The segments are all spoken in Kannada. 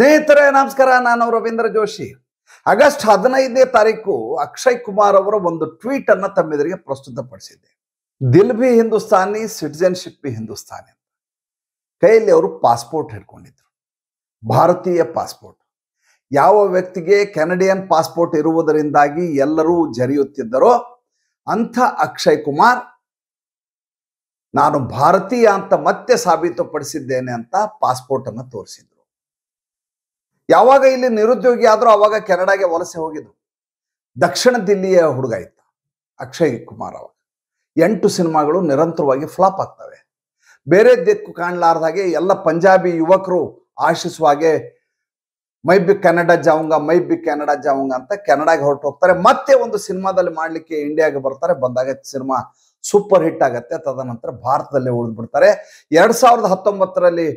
ಸ್ನೇಹಿತರೆ ನಮಸ್ಕಾರ ನಾನು ರವೀಂದ್ರ ಜೋಶಿ ಆಗಸ್ಟ್ ಹದಿನೈದನೇ ತಾರೀಕು ಅಕ್ಷಯ್ ಕುಮಾರ್ ಅವರ ಒಂದು ಟ್ವೀಟ್ ಅನ್ನ ತಮ್ಮೆದುರಿಗೆ ಪ್ರಸ್ತುತಪಡಿಸಿದ್ದೆ ದಿಲ್ ಬಿ ಹಿಂದೂಸ್ತಾನಿ ಸಿಟಿಜನ್ಶಿಪ್ ಬಿ ಹಿಂದೂಸ್ತಾನಿ ಕೈಯಲ್ಲಿ ಅವರು ಪಾಸ್ಪೋರ್ಟ್ ಹಿಡ್ಕೊಂಡಿದ್ರು ಭಾರತೀಯ ಪಾಸ್ಪೋರ್ಟ್ ಯಾವ ವ್ಯಕ್ತಿಗೆ ಕೆನಡಿಯನ್ ಪಾಸ್ಪೋರ್ಟ್ ಇರುವುದರಿಂದಾಗಿ ಎಲ್ಲರೂ ಜರಿಯುತ್ತಿದ್ದರೋ ಅಂಥ ಅಕ್ಷಯ್ ಕುಮಾರ್ ನಾನು ಭಾರತೀಯ ಅಂತ ಮತ್ತೆ ಸಾಬೀತುಪಡಿಸಿದ್ದೇನೆ ಅಂತ ಪಾಸ್ಪೋರ್ಟ್ ಅನ್ನು ತೋರಿಸಿದ್ರು ಯಾವಾಗ ಇಲ್ಲಿ ನಿರುದ್ಯೋಗಿ ಆದರೂ ಆವಾಗ ಕೆನಡಾಗೆ ವಲಸೆ ಹೋಗಿದ್ದು ದಕ್ಷಿಣ ದಿಲ್ಲಿಯ ಹುಡುಗ ಇತ್ತು ಅಕ್ಷಯ್ ಕುಮಾರ್ ಅವಾಗ ಎಂಟು ಸಿನಿಮಾಗಳು ನಿರಂತರವಾಗಿ ಫ್ಲಾಪ್ ಆಗ್ತವೆ ಬೇರೆ ದಿಕ್ಕು ಕಾಣಲಾರ್ದಾಗೆ ಹಾಗೆ ಎಲ್ಲ ಪಂಜಾಬಿ ಯುವಕರು ಆಶಿಸುವ ಹಾಗೆ ಮೈ ಬಿ ಕೆನಡ ಜಾವಂಗ ಮೈ ಬಿ ಕೆನಡ ಜಾವಂಗ ಅಂತ ಕೆನಡಾಗೆ ಹೊರಟು ಹೋಗ್ತಾರೆ ಮತ್ತೆ ಒಂದು ಸಿನಿಮಾದಲ್ಲಿ ಮಾಡಲಿಕ್ಕೆ ಇಂಡಿಯಾಗೆ ಬರ್ತಾರೆ ಬಂದಾಗ ಸಿನಿಮಾ ಸೂಪರ್ ಹಿಟ್ ಆಗತ್ತೆ ತದನಂತರ ಭಾರತದಲ್ಲೇ ಉಳಿದ್ಬಿಡ್ತಾರೆ ಎರಡ್ ಸಾವಿರದ ಹತ್ತೊಂಬತ್ತರಲ್ಲಿ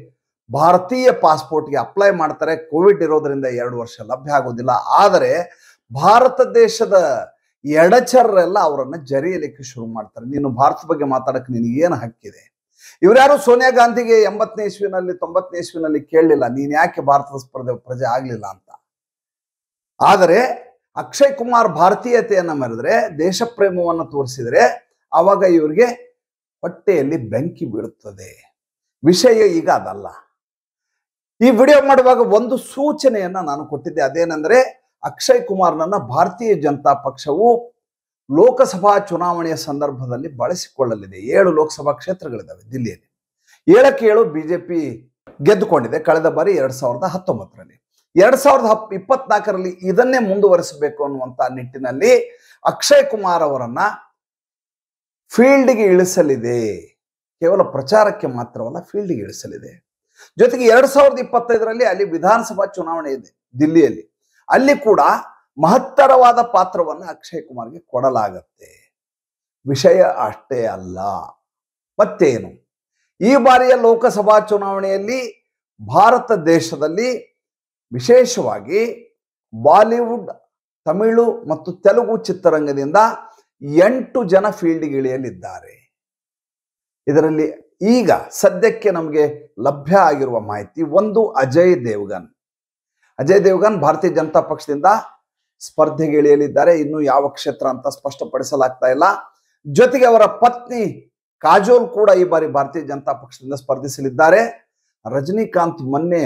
ಭಾರತೀಯ ಪಾಸ್ಪೋರ್ಟ್ಗೆ ಅಪ್ಲೈ ಮಾಡ್ತಾರೆ ಕೋವಿಡ್ ಇರೋದ್ರಿಂದ ಎರಡು ವರ್ಷ ಲಭ್ಯ ಆಗೋದಿಲ್ಲ ಆದರೆ ಭಾರತ ದೇಶದ ಎಡಚರರೆಲ್ಲ ಅವರನ್ನು ಜರಿಯಲಿಕ್ಕೆ ಶುರು ಮಾಡ್ತಾರೆ ನೀನು ಭಾರತ ಬಗ್ಗೆ ಮಾತಾಡಕ್ಕೆ ನಿನಗೇನು ಹಕ್ಕಿದೆ ಇವರ್ಯಾರು ಸೋನಿಯಾ ಗಾಂಧಿಗೆ ಎಂಬತ್ತನೇ ಇಸ್ವಿನಲ್ಲಿ ತೊಂಬತ್ತನೇ ಇಸ್ವಿನಲ್ಲಿ ಕೇಳಲಿಲ್ಲ ನೀನು ಯಾಕೆ ಭಾರತದ ಸ್ಪರ್ಧೆ ಪ್ರಜೆ ಆಗಲಿಲ್ಲ ಅಂತ ಆದರೆ ಅಕ್ಷಯ್ ಕುಮಾರ್ ಭಾರತೀಯತೆಯನ್ನು ಮರೆದರೆ ದೇಶ ಪ್ರೇಮವನ್ನು ತೋರಿಸಿದರೆ ಅವಾಗ ಇವರಿಗೆ ಹೊಟ್ಟೆಯಲ್ಲಿ ಬೆಂಕಿ ಬೀಳುತ್ತದೆ ವಿಷಯ ಈಗ ಅದಲ್ಲ ಈ ವಿಡಿಯೋ ಮಾಡುವಾಗ ಒಂದು ಸೂಚನೆಯನ್ನ ನಾನು ಕೊಟ್ಟಿದ್ದೆ ಅದೇನೆಂದ್ರೆ ಅಕ್ಷಯ್ ನನ್ನ ಭಾರತೀಯ ಜನತಾ ಪಕ್ಷವು ಲೋಕಸಭಾ ಚುನಾವಣೆಯ ಸಂದರ್ಭದಲ್ಲಿ ಬಳಸಿಕೊಳ್ಳಲಿದೆ ಏಳು ಲೋಕಸಭಾ ಕ್ಷೇತ್ರಗಳಿದ್ದಾವೆ ದಿಲ್ಲಿಯಲ್ಲಿ ಏಳಕ್ಕೆ ಏಳು ಬಿಜೆಪಿ ಗೆದ್ದುಕೊಂಡಿದೆ ಕಳೆದ ಬಾರಿ ಎರಡ್ ಸಾವಿರದ ಹತ್ತೊಂಬತ್ತರಲ್ಲಿ ಎರಡ್ ಸಾವಿರದ ಇಪ್ಪತ್ನಾಲ್ಕರಲ್ಲಿ ಇದನ್ನೇ ಮುಂದುವರಿಸಬೇಕು ಅನ್ನುವಂತ ನಿಟ್ಟಿನಲ್ಲಿ ಅಕ್ಷಯ್ ಕುಮಾರ್ ಅವರನ್ನ ಫೀಲ್ಡ್ಗೆ ಇಳಿಸಲಿದೆ ಕೇವಲ ಪ್ರಚಾರಕ್ಕೆ ಮಾತ್ರವಲ್ಲ ಫೀಲ್ಡ್ಗೆ ಇಳಿಸಲಿದೆ ಜೊತೆಗೆ ಎರಡ್ ಸಾವಿರದ ಇಪ್ಪತ್ತೈದರಲ್ಲಿ ಅಲ್ಲಿ ವಿಧಾನಸಭಾ ಚುನಾವಣೆ ಇದೆ ದಿಲ್ಲಿಯಲ್ಲಿ ಅಲ್ಲಿ ಕೂಡ ಮಹತ್ತರವಾದ ಪಾತ್ರವನ್ನು ಅಕ್ಷಯ್ ಕುಮಾರ್ಗೆ ಕೊಡಲಾಗತ್ತೆ ವಿಷಯ ಅಷ್ಟೇ ಅಲ್ಲ ಮತ್ತೇನು ಈ ಬಾರಿಯ ಲೋಕಸಭಾ ಚುನಾವಣೆಯಲ್ಲಿ ಭಾರತ ದೇಶದಲ್ಲಿ ವಿಶೇಷವಾಗಿ ಬಾಲಿವುಡ್ ತಮಿಳು ಮತ್ತು ತೆಲುಗು ಚಿತ್ರರಂಗದಿಂದ ಎಂಟು ಜನ ಫೀಲ್ಡ್ಗಿಳಿಯಲಿದ್ದಾರೆ ಇದರಲ್ಲಿ ಈಗ ಸದ್ಯಕ್ಕೆ ನಮಗೆ ಲಭ್ಯ ಆಗಿರುವ ಮಾಹಿತಿ ಒಂದು ಅಜಯ್ ದೇವ್ಗನ್ ಅಜಯ್ ದೇವ್ಗನ್ ಭಾರತೀಯ ಜನತಾ ಪಕ್ಷದಿಂದ ಸ್ಪರ್ಧೆಗೆ ಇಳಿಯಲಿದ್ದಾರೆ ಇನ್ನು ಯಾವ ಕ್ಷೇತ್ರ ಅಂತ ಸ್ಪಷ್ಟಪಡಿಸಲಾಗ್ತಾ ಇಲ್ಲ ಜೊತೆಗೆ ಅವರ ಪತ್ನಿ ಕಾಜೋಲ್ ಕೂಡ ಈ ಬಾರಿ ಭಾರತೀಯ ಜನತಾ ಪಕ್ಷದಿಂದ ಸ್ಪರ್ಧಿಸಲಿದ್ದಾರೆ ರಜನಿಕಾಂತ್ ಮೊನ್ನೆ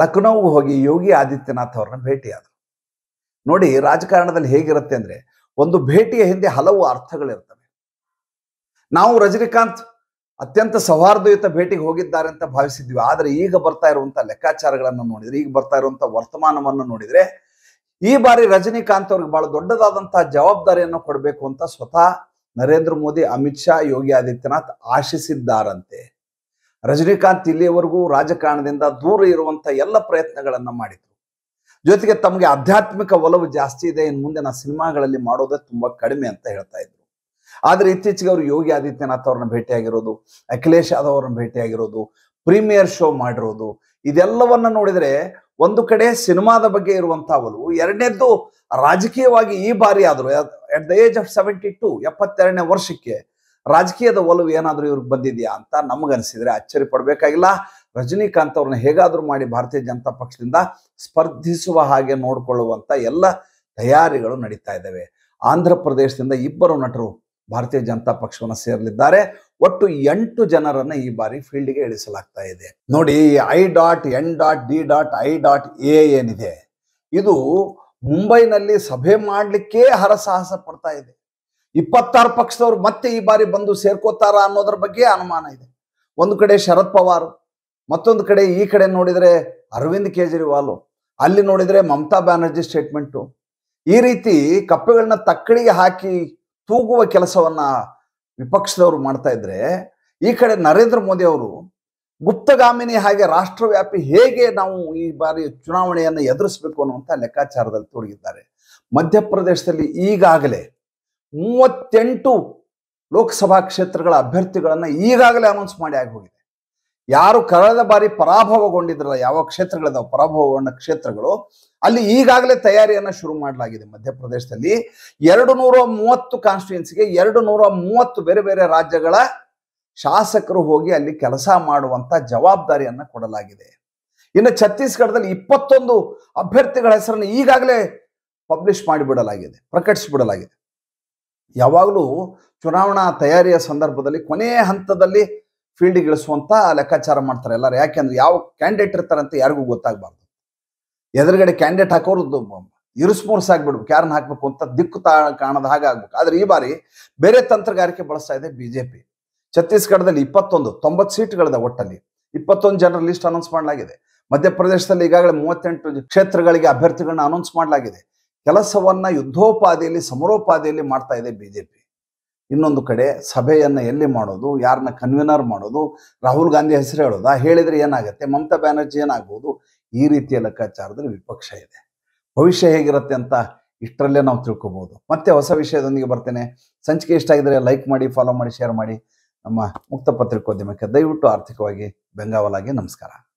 ಲಖನೌ ಹೋಗಿ ಯೋಗಿ ಆದಿತ್ಯನಾಥ್ ಅವ್ರನ್ನ ಭೇಟಿಯಾದರು ನೋಡಿ ರಾಜಕಾರಣದಲ್ಲಿ ಹೇಗಿರುತ್ತೆ ಅಂದ್ರೆ ಒಂದು ಭೇಟಿಯ ಹಿಂದೆ ಹಲವು ಅರ್ಥಗಳಿರ್ತವೆ ನಾವು ರಜನಿಕಾಂತ್ ಅತ್ಯಂತ ಸೌಹಾರ್ದಯುತ ಭೇಟಿಗೆ ಹೋಗಿದ್ದಾರೆ ಅಂತ ಭಾವಿಸಿದ್ವಿ ಆದರೆ ಈಗ ಬರ್ತಾ ಇರುವಂತ ಲೆಕ್ಕಾಚಾರಗಳನ್ನು ನೋಡಿದ್ರೆ ಈಗ ಬರ್ತಾ ಇರುವಂತ ವರ್ತಮಾನವನ್ನು ನೋಡಿದ್ರೆ ಈ ಬಾರಿ ರಜನಿಕಾಂತ್ ಅವ್ರಿಗೆ ಬಹಳ ದೊಡ್ಡದಾದಂತಹ ಜವಾಬ್ದಾರಿಯನ್ನು ಕೊಡಬೇಕು ಅಂತ ಸ್ವತಃ ನರೇಂದ್ರ ಮೋದಿ ಅಮಿತ್ ಶಾ ಯೋಗಿ ಆದಿತ್ಯನಾಥ್ ಆಶಿಸಿದ್ದಾರಂತೆ ರಜನಿಕಾಂತ್ ಇಲ್ಲಿಯವರೆಗೂ ರಾಜಕಾರಣದಿಂದ ದೂರ ಇರುವಂತ ಎಲ್ಲ ಪ್ರಯತ್ನಗಳನ್ನ ಮಾಡಿದ್ರು ಜೊತೆಗೆ ತಮಗೆ ಆಧ್ಯಾತ್ಮಿಕ ಒಲವು ಜಾಸ್ತಿ ಇದೆ ಇನ್ ಮುಂದೆ ನಾ ಸಿನಿಮಾಗಳಲ್ಲಿ ಮಾಡೋದೇ ತುಂಬಾ ಕಡಿಮೆ ಅಂತ ಹೇಳ್ತಾ ಇದ್ರು ಆದ್ರೆ ಇತ್ತೀಚೆಗೆ ಅವರು ಯೋಗಿ ಆದಿತ್ಯನಾಥ್ ಅವ್ರನ್ನ ಭೇಟಿಯಾಗಿರೋದು ಅಖಿಲೇಶ್ ಯಾದವ್ ಅವ್ರನ್ನ ಭೇಟಿಯಾಗಿರೋದು ಪ್ರೀಮಿಯರ್ ಶೋ ಮಾಡಿರೋದು ಇದೆಲ್ಲವನ್ನ ನೋಡಿದ್ರೆ ಒಂದು ಕಡೆ ಸಿನಿಮಾದ ಬಗ್ಗೆ ಇರುವಂತಹ ಒಲವು ಎರಡನೇದ್ದು ರಾಜಕೀಯವಾಗಿ ಈ ಬಾರಿ ಆದರೂ at the age of seventy two ಎಪ್ಪತ್ತೆರಡನೇ ವರ್ಷಕ್ಕೆ ರಾಜಕೀಯದ ಒಲವು ಏನಾದರೂ ಇವ್ರಿಗೆ ಬಂದಿದೆಯಾ ಅಂತ ನಮಗನಿಸಿದ್ರೆ ಅಚ್ಚರಿ ಪಡಬೇಕಾಗಿಲ್ಲ ರಜನಿಕಾಂತ್ ಅವ್ರನ್ನ ಹೇಗಾದರೂ ಮಾಡಿ ಭಾರತೀಯ ಜನತಾ ಪಕ್ಷದಿಂದ ಸ್ಪರ್ಧಿಸುವ ಹಾಗೆ ನೋಡಿಕೊಳ್ಳುವಂತ ಎಲ್ಲ ತಯಾರಿಗಳು ನಡೀತಾ ಇದ್ದಾವೆ ಆಂಧ್ರ ಪ್ರದೇಶದಿಂದ ಇಬ್ಬರು ನಟರು ಭಾರತೀಯ ಜನತಾ ಪಕ್ಷವನ್ನು ಸೇರಲಿದ್ದಾರೆ ಒಟ್ಟು ಎಂಟು ಜನರನ್ನ ಈ ಬಾರಿ ಫೀಲ್ಡ್ಗೆ ಇಳಿಸಲಾಗ್ತಾ ಇದೆ ನೋಡಿ I dot N dot D dot I dot A ಏನಿದೆ ಇದು ಮುಂಬೈನಲ್ಲಿ ಸಭೆ ಮಾಡಲಿಕ್ಕೆ ಹರಸಾಹಸ ಪಡ್ತಾ ಇದೆ ಇಪ್ಪತ್ತಾರು ಪಕ್ಷದವರು ಮತ್ತೆ ಈ ಬಾರಿ ಬಂದು ಸೇರ್ಕೋತಾರ ಅನ್ನೋದ್ರ ಬಗ್ಗೆ ಅನುಮಾನ ಇದೆ ಒಂದು ಕಡೆ ಶರದ್ ಪವಾರ್ ಮತ್ತೊಂದು ಕಡೆ ಈ ಕಡೆ ನೋಡಿದರೆ ಅರವಿಂದ್ ಕೇಜ್ರಿವಾಲ್ ಅಲ್ಲಿ ನೋಡಿದರೆ ಮಮತಾ ಬ್ಯಾನರ್ಜಿ ಸ್ಟೇಟ್ಮೆಂಟು ಈ ರೀತಿ ಕಪ್ಪೆಗಳನ್ನ ತಕ್ಕಡಿಗೆ ಹಾಕಿ ತೂಗುವ ಕೆಲಸವನ್ನ ವಿಪಕ್ಷದವರು ಮಾಡ್ತಾ ಇದ್ರೆ ಈ ಕಡೆ ನರೇಂದ್ರ ಮೋದಿ ಅವರು ಗುಪ್ತಗಾಮಿನಿ ಹಾಗೆ ರಾಷ್ಟ್ರವ್ಯಾಪಿ ಹೇಗೆ ನಾವು ಈ ಬಾರಿ ಚುನಾವಣೆಯನ್ನು ಎದುರಿಸಬೇಕು ಅನ್ನುವಂಥ ಲೆಕ್ಕಾಚಾರದಲ್ಲಿ ತೊಡಗಿದ್ದಾರೆ ಮಧ್ಯಪ್ರದೇಶದಲ್ಲಿ ಈಗಾಗಲೇ ಮೂವತ್ತೆಂಟು ಲೋಕಸಭಾ ಕ್ಷೇತ್ರಗಳ ಅಭ್ಯರ್ಥಿಗಳನ್ನು ಈಗಾಗಲೇ ಅನೌನ್ಸ್ ಮಾಡಿ ಆಗಿ ಹೋಗಿದೆ ಯಾರು ಕಳೆದ ಬಾರಿ ಪರಾಭವಗೊಂಡಿದ್ರಲ್ಲ ಯಾವ ಕ್ಷೇತ್ರಗಳಿದಾವೆ ಪರಾಭವಗೊಂಡ ಕ್ಷೇತ್ರಗಳು ಅಲ್ಲಿ ಈಗಾಗಲೇ ತಯಾರಿಯನ್ನು ಶುರು ಮಾಡಲಾಗಿದೆ ಮಧ್ಯಪ್ರದೇಶದಲ್ಲಿ ಎರಡು ನೂರ ಮೂವತ್ತು ಕಾನ್ಸ್ಟಿಟ್ಯೂನ್ಸಿಗೆ ಎರಡು ನೂರ ಮೂವತ್ತು ಬೇರೆ ಬೇರೆ ರಾಜ್ಯಗಳ ಶಾಸಕರು ಹೋಗಿ ಅಲ್ಲಿ ಕೆಲಸ ಮಾಡುವಂತ ಜವಾಬ್ದಾರಿಯನ್ನ ಕೊಡಲಾಗಿದೆ ಇನ್ನು ಛತ್ತೀಸ್ಗಢದಲ್ಲಿ ಇಪ್ಪತ್ತೊಂದು ಅಭ್ಯರ್ಥಿಗಳ ಹೆಸರನ್ನು ಈಗಾಗಲೇ ಪಬ್ಲಿಷ್ ಮಾಡಿಬಿಡಲಾಗಿದೆ ಪ್ರಕಟಿಸಿಬಿಡಲಾಗಿದೆ ಯಾವಾಗಲೂ ಚುನಾವಣಾ ತಯಾರಿಯ ಸಂದರ್ಭದಲ್ಲಿ ಕೊನೆಯ ಹಂತದಲ್ಲಿ ಫೀಲ್ಡ್ ಇಳಿಸುವಂತ ಲೆಕ್ಕಾಚಾರ ಮಾಡ್ತಾರೆ ಎಲ್ಲರೂ ಯಾಕೆಂದ್ರೆ ಯಾವ ಕ್ಯಾಂಡಿಡೇಟ್ ಇರ್ತಾರಂತ ಯಾರಿಗೂ ಗೊತ್ತಾಗಬಾರ್ದು ಎದುರುಗಡೆ ಕ್ಯಾಂಡಿಡೇಟ್ ಹಾಕೋರು ಇರುಸ್ಮೂರ್ಸ್ ಆಗ್ಬಿಡ್ಬೇಕು ಯಾರನ್ನ ಹಾಕ್ಬೇಕು ಅಂತ ದಿಕ್ಕು ತಾ ಕಾಣದ ಹಾಗೆ ಆಗ್ಬೇಕು ಆದ್ರೆ ಈ ಬಾರಿ ಬೇರೆ ತಂತ್ರಗಾರಿಕೆ ಬಳಸ್ತಾ ಇದೆ ಬಿಜೆಪಿ ಛತ್ತೀಸ್ಗಢದಲ್ಲಿ ಇಪ್ಪತ್ತೊಂದು ತೊಂಬತ್ತು ಸೀಟ್ಗಳಿದೆ ಒಟ್ಟಲ್ಲಿ ಇಪ್ಪತ್ತೊಂದು ಜನರ ಲಿಸ್ಟ್ ಅನೌನ್ಸ್ ಮಾಡಲಾಗಿದೆ ಮಧ್ಯಪ್ರದೇಶದಲ್ಲಿ ಈಗಾಗಲೇ ಮೂವತ್ತೆಂಟು ಕ್ಷೇತ್ರಗಳಿಗೆ ಅಭ್ಯರ್ಥಿಗಳನ್ನ ಅನೌನ್ಸ್ ಮಾಡಲಾಗಿದೆ ಕೆಲಸವನ್ನ ಯುದ್ಧೋಪಾದಿಯಲ್ಲಿ ಸಮರೋಪಾದಿಯಲ್ಲಿ ಮಾಡ್ತಾ ಇದೆ ಬಿಜೆಪಿ ಇನ್ನೊಂದು ಕಡೆ ಸಭೆಯನ್ನು ಎಲ್ಲಿ ಮಾಡೋದು ಯಾರನ್ನ ಕನ್ವೀನರ್ ಮಾಡೋದು ರಾಹುಲ್ ಗಾಂಧಿ ಹೆಸರು ಹೇಳೋದಾ ಹೇಳಿದರೆ ಏನಾಗುತ್ತೆ ಮಮತಾ ಬ್ಯಾನರ್ಜಿ ಏನಾಗ್ಬೋದು ಈ ರೀತಿಯ ಲೆಕ್ಕಾಚಾರದಲ್ಲಿ ವಿಪಕ್ಷ ಇದೆ ಭವಿಷ್ಯ ಹೇಗಿರುತ್ತೆ ಅಂತ ಇಷ್ಟರಲ್ಲೇ ನಾವು ತಿಳ್ಕೊಬೋದು ಮತ್ತೆ ಹೊಸ ವಿಷಯದೊಂದಿಗೆ ಬರ್ತೇನೆ ಸಂಚಿಕೆ ಇಷ್ಟ ಆಗಿದ್ರೆ ಲೈಕ್ ಮಾಡಿ ಫಾಲೋ ಮಾಡಿ ಶೇರ್ ಮಾಡಿ ನಮ್ಮ ಮುಕ್ತ ಪತ್ರಿಕೋದ್ಯಮಕ್ಕೆ ದಯವಿಟ್ಟು ಆರ್ಥಿಕವಾಗಿ ಬೆಂಗಾವಲಾಗಿ ನಮಸ್ಕಾರ